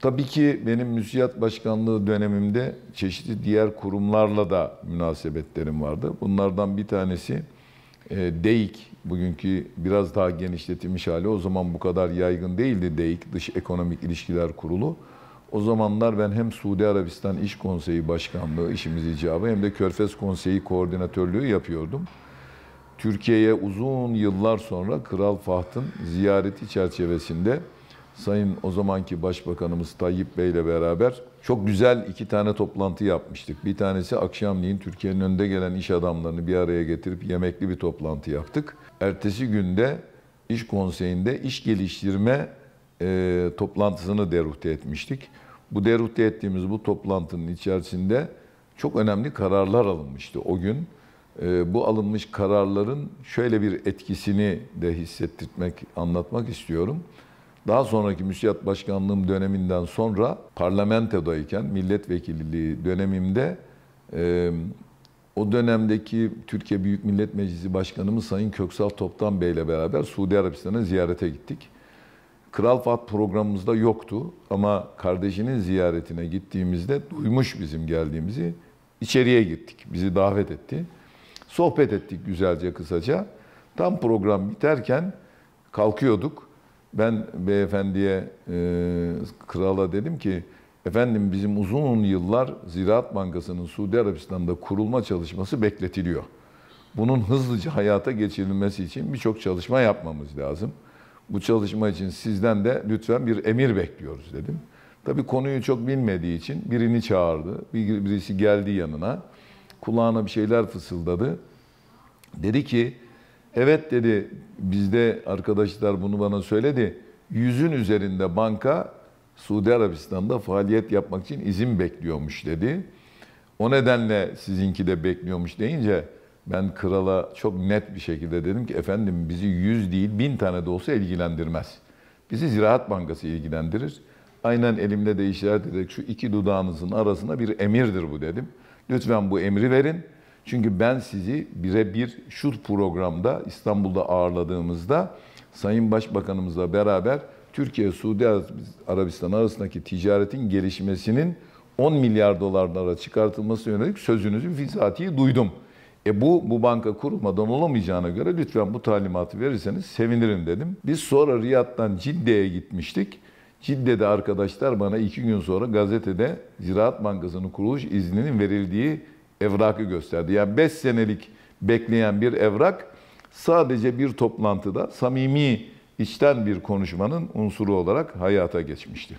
Tabii ki benim müsiyat başkanlığı dönemimde çeşitli diğer kurumlarla da münasebetlerim vardı. Bunlardan bir tanesi e, DEİK, bugünkü biraz daha genişletilmiş hali. O zaman bu kadar yaygın değildi DEİK, Dış Ekonomik İlişkiler Kurulu. O zamanlar ben hem Suudi Arabistan İş Konseyi Başkanlığı işimiz icabı hem de Körfez Konseyi Koordinatörlüğü yapıyordum. Türkiye'ye uzun yıllar sonra Kral Fahd'ın ziyareti çerçevesinde Sayın o zamanki Başbakanımız Tayyip Bey ile beraber çok güzel iki tane toplantı yapmıştık. Bir tanesi akşamleyin Türkiye'nin önde gelen iş adamlarını bir araya getirip yemekli bir toplantı yaptık. Ertesi günde iş konseyinde iş geliştirme e, toplantısını deruhte etmiştik. Bu deruhte ettiğimiz bu toplantının içerisinde çok önemli kararlar alınmıştı o gün. E, bu alınmış kararların şöyle bir etkisini de hissettirmek, anlatmak istiyorum. Daha sonraki müsiyat başkanlığım döneminden sonra parlamentodayken milletvekilliği dönemimde e, o dönemdeki Türkiye Büyük Millet Meclisi Başkanımız Sayın Köksal Toptan Bey ile beraber Suudi Arabistan'a ziyarete gittik. Kral Fat programımızda yoktu ama kardeşinin ziyaretine gittiğimizde duymuş bizim geldiğimizi. içeriye gittik. Bizi davet etti. Sohbet ettik güzelce kısaca. Tam program biterken kalkıyorduk. Ben beyefendiye, e, krala dedim ki, efendim bizim uzun yıllar Ziraat Bankası'nın Suudi Arabistan'da kurulma çalışması bekletiliyor. Bunun hızlıca hayata geçirilmesi için birçok çalışma yapmamız lazım. Bu çalışma için sizden de lütfen bir emir bekliyoruz dedim. Tabii konuyu çok bilmediği için birini çağırdı. Birisi geldi yanına. Kulağına bir şeyler fısıldadı. Dedi ki Evet dedi bizde arkadaşlar bunu bana söyledi. Yüzün üzerinde banka Suudi Arabistan'da faaliyet yapmak için izin bekliyormuş dedi. O nedenle sizinki de bekliyormuş deyince ben krala çok net bir şekilde dedim ki efendim bizi yüz değil bin tane de olsa ilgilendirmez. Bizi Ziraat Bankası ilgilendirir. Aynen elimle de işaret ederek şu iki dudağınızın arasına bir emirdir bu dedim. Lütfen bu emri verin. Çünkü ben sizi birebir şu programda İstanbul'da ağırladığımızda Sayın Başbakanımızla beraber Türkiye-Suudi Arabistan arasındaki ticaretin gelişmesinin 10 milyar dolarlara çıkartılması yönelik sözünüzü bizatihi duydum. E bu, bu banka kurulmadan olamayacağına göre lütfen bu talimatı verirseniz sevinirim dedim. Biz sonra Riyad'dan Cidde'ye gitmiştik. Cidde'de arkadaşlar bana iki gün sonra gazetede Ziraat Bankası'nın kuruluş izninin verildiği evrakı gösterdi. Yani 5 senelik bekleyen bir evrak sadece bir toplantıda samimi içten bir konuşmanın unsuru olarak hayata geçmişti.